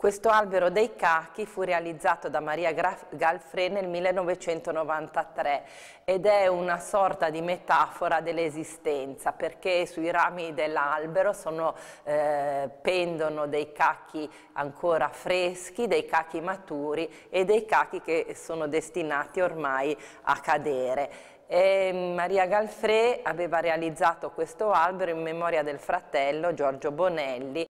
Questo albero dei cachi fu realizzato da Maria Galfré nel 1993 ed è una sorta di metafora dell'esistenza perché sui rami dell'albero eh, pendono dei cachi ancora freschi, dei cachi maturi e dei cachi che sono destinati ormai a cadere. E Maria Galfré aveva realizzato questo albero in memoria del fratello Giorgio Bonelli